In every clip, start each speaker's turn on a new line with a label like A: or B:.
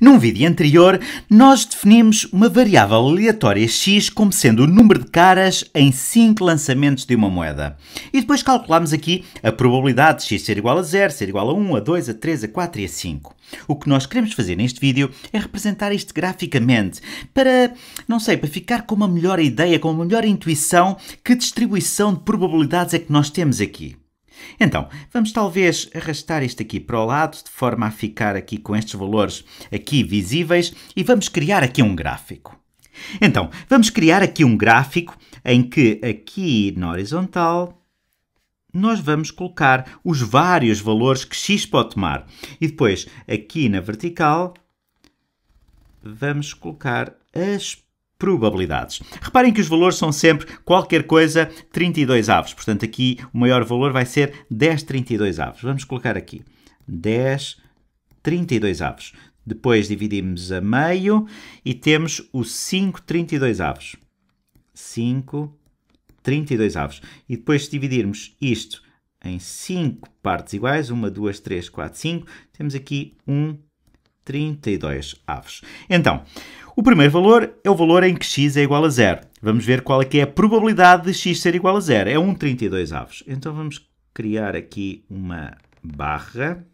A: Num vídeo anterior, nós definimos uma variável aleatória x como sendo o número de caras em 5 lançamentos de uma moeda. E depois calculamos aqui a probabilidade de x ser igual a 0, ser igual a 1, a 2, a 3, a 4 e a 5. O que nós queremos fazer neste vídeo é representar isto graficamente, para, não sei, para ficar com uma melhor ideia, com uma melhor intuição que distribuição de probabilidades é que nós temos aqui. Então, vamos talvez arrastar isto aqui para o lado, de forma a ficar aqui com estes valores aqui visíveis, e vamos criar aqui um gráfico. Então, vamos criar aqui um gráfico em que aqui na horizontal nós vamos colocar os vários valores que x pode tomar. E depois, aqui na vertical, vamos colocar as probabilidades. Reparem que os valores são sempre qualquer coisa 32 avos. Portanto, aqui o maior valor vai ser 10 32 avos. Vamos colocar aqui 10 32 avos. Depois dividimos a meio e temos o 5 32 avos. 5 32 avos. E depois se dividirmos isto em 5 partes iguais, 1, 2, 3, 4, 5, temos aqui 1 32 avos. Então, o primeiro valor é o valor em que x é igual a zero. Vamos ver qual é que é a probabilidade de x ser igual a zero. É 1 32 avos. Então vamos criar aqui uma barra,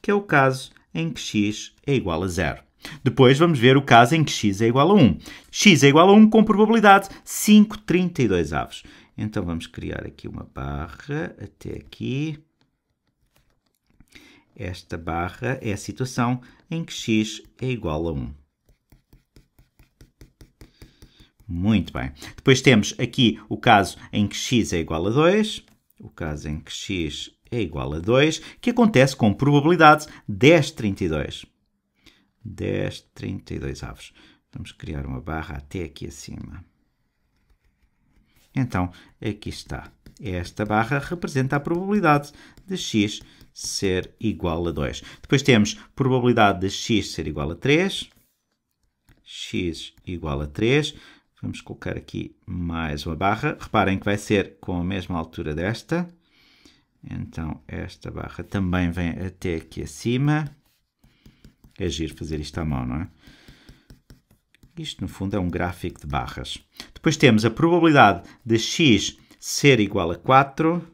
A: que é o caso em que x é igual a zero. Depois vamos ver o caso em que x é igual a 1. x é igual a 1 com probabilidade 5 32 avos. Então vamos criar aqui uma barra até aqui. Esta barra é a situação em que x é igual a 1. Muito bem. Depois temos aqui o caso em que x é igual a 2, o caso em que x é igual a 2, que acontece com probabilidade 10,32. 10,32 avos. Vamos criar uma barra até aqui acima. Então, aqui está. Esta barra representa a probabilidade de x ser igual a 2. Depois temos probabilidade de x ser igual a 3, x igual a 3. Vamos colocar aqui mais uma barra. Reparem que vai ser com a mesma altura desta. Então, esta barra também vem até aqui acima. É giro fazer isto à mão, não é? Isto, no fundo, é um gráfico de barras. Depois temos a probabilidade de x ser igual a 4.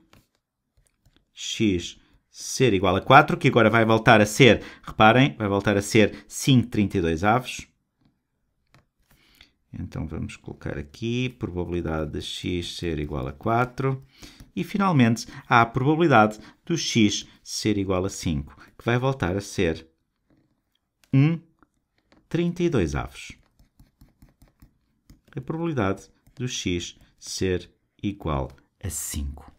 A: x ser igual a 4, que agora vai voltar a ser, reparem, vai voltar a ser 5 32 avos. Então vamos colocar aqui a probabilidade de x ser igual a 4. E finalmente há a probabilidade do x ser igual a 5, que vai voltar a ser 1 32 avos. A probabilidade do x ser igual a 5.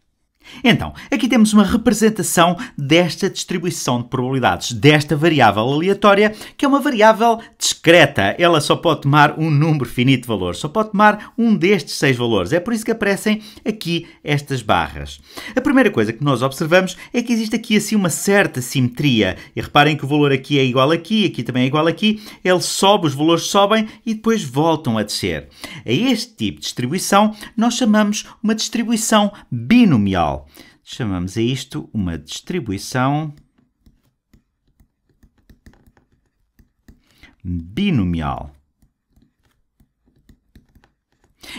A: Então, aqui temos uma representação desta distribuição de probabilidades, desta variável aleatória, que é uma variável discreta. Ela só pode tomar um número finito de valores, só pode tomar um destes seis valores. É por isso que aparecem aqui estas barras. A primeira coisa que nós observamos é que existe aqui assim uma certa simetria. E reparem que o valor aqui é igual aqui, aqui também é igual aqui. Ele sobe, os valores sobem e depois voltam a descer. A este tipo de distribuição nós chamamos uma distribuição binomial. Chamamos a isto uma distribuição binomial.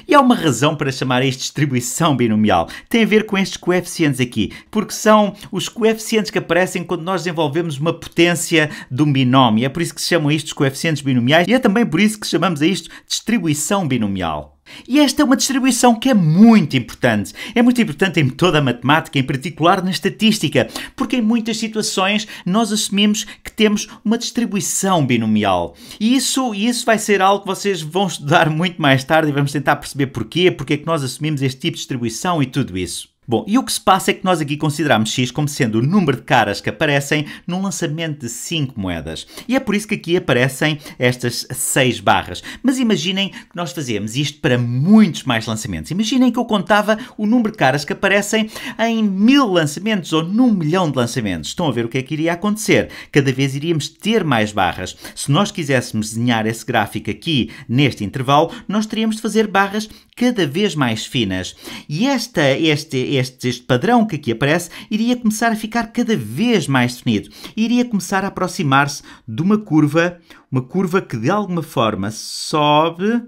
A: E há uma razão para chamar isto distribuição binomial. Tem a ver com estes coeficientes aqui, porque são os coeficientes que aparecem quando nós desenvolvemos uma potência de um binómio. É por isso que se chamam isto coeficientes binomiais e é também por isso que chamamos a isto distribuição binomial. E esta é uma distribuição que é muito importante. É muito importante em toda a matemática, em particular na estatística, porque em muitas situações nós assumimos que temos uma distribuição binomial. E isso, isso vai ser algo que vocês vão estudar muito mais tarde e vamos tentar perceber porquê, porque é que nós assumimos este tipo de distribuição e tudo isso. Bom, e o que se passa é que nós aqui consideramos x como sendo o número de caras que aparecem num lançamento de 5 moedas. E é por isso que aqui aparecem estas 6 barras. Mas imaginem que nós fazemos isto para muitos mais lançamentos. Imaginem que eu contava o número de caras que aparecem em mil lançamentos ou num milhão de lançamentos. Estão a ver o que é que iria acontecer? Cada vez iríamos ter mais barras. Se nós quiséssemos desenhar esse gráfico aqui neste intervalo, nós teríamos de fazer barras cada vez mais finas. E esta, este, este, este padrão que aqui aparece iria começar a ficar cada vez mais definido. Iria começar a aproximar-se de uma curva, uma curva que de alguma forma sobe,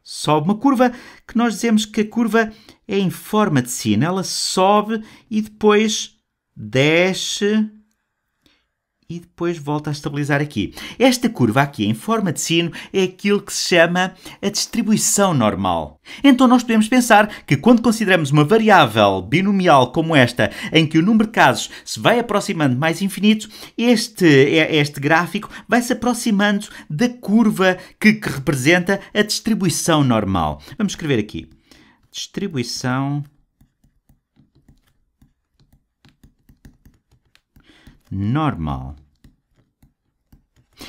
A: sobe uma curva que nós dizemos que a curva é em forma de sino. Ela sobe e depois desce e depois volta a estabilizar aqui. Esta curva aqui em forma de sino é aquilo que se chama a distribuição normal. Então nós podemos pensar que quando consideramos uma variável binomial como esta, em que o número de casos se vai aproximando mais infinito, este, é, este gráfico vai se aproximando da curva que, que representa a distribuição normal. Vamos escrever aqui. Distribuição normal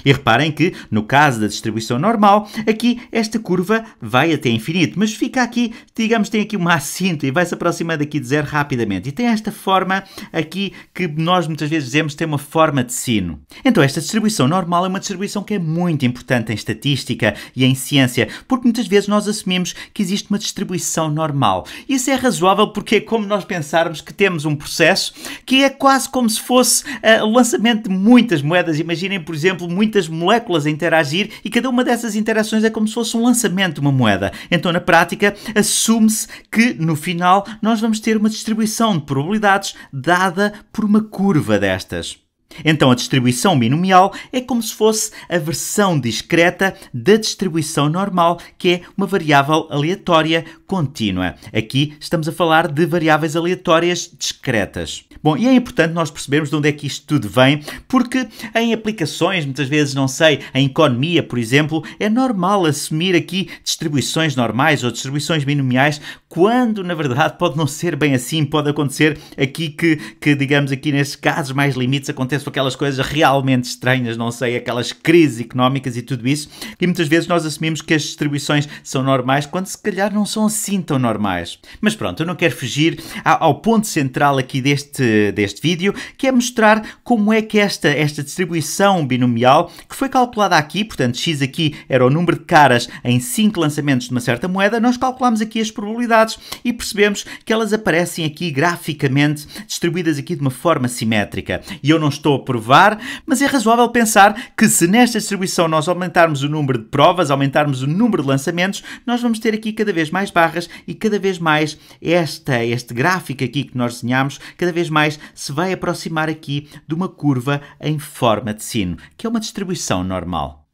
A: e reparem que, no caso da distribuição normal, aqui esta curva vai até infinito, mas fica aqui, digamos, tem aqui uma assinto e vai se aproximando aqui de zero rapidamente. E tem esta forma aqui que nós muitas vezes dizemos tem uma forma de sino. Então esta distribuição normal é uma distribuição que é muito importante em estatística e em ciência, porque muitas vezes nós assumimos que existe uma distribuição normal. Isso é razoável porque é como nós pensarmos que temos um processo que é quase como se fosse uh, o lançamento de muitas moedas. Imaginem, por exemplo, muitas distintas moléculas a interagir e cada uma dessas interações é como se fosse um lançamento de uma moeda. Então, na prática, assume-se que no final nós vamos ter uma distribuição de probabilidades dada por uma curva destas. Então, a distribuição binomial é como se fosse a versão discreta da distribuição normal, que é uma variável aleatória contínua. Aqui estamos a falar de variáveis aleatórias discretas. Bom, e é importante nós percebermos de onde é que isto tudo vem, porque em aplicações, muitas vezes, não sei, em economia, por exemplo, é normal assumir aqui distribuições normais ou distribuições binomiais, quando na verdade pode não ser bem assim, pode acontecer aqui que, que digamos aqui nestes casos mais limites acontece aconteçam aquelas coisas realmente estranhas, não sei, aquelas crises económicas e tudo isso, e muitas vezes nós assumimos que as distribuições são normais quando se calhar não são assim tão normais. Mas pronto, eu não quero fugir ao ponto central aqui deste, deste vídeo, que é mostrar como é que esta, esta distribuição binomial, que foi calculada aqui, portanto x aqui era o número de caras em 5 lançamentos de uma certa moeda, nós calculamos aqui as probabilidades e percebemos que elas aparecem aqui graficamente distribuídas aqui de uma forma simétrica. E eu não estou estou a provar, mas é razoável pensar que se nesta distribuição nós aumentarmos o número de provas, aumentarmos o número de lançamentos, nós vamos ter aqui cada vez mais barras e cada vez mais esta, este gráfico aqui que nós desenhamos, cada vez mais se vai aproximar aqui de uma curva em forma de sino, que é uma distribuição normal.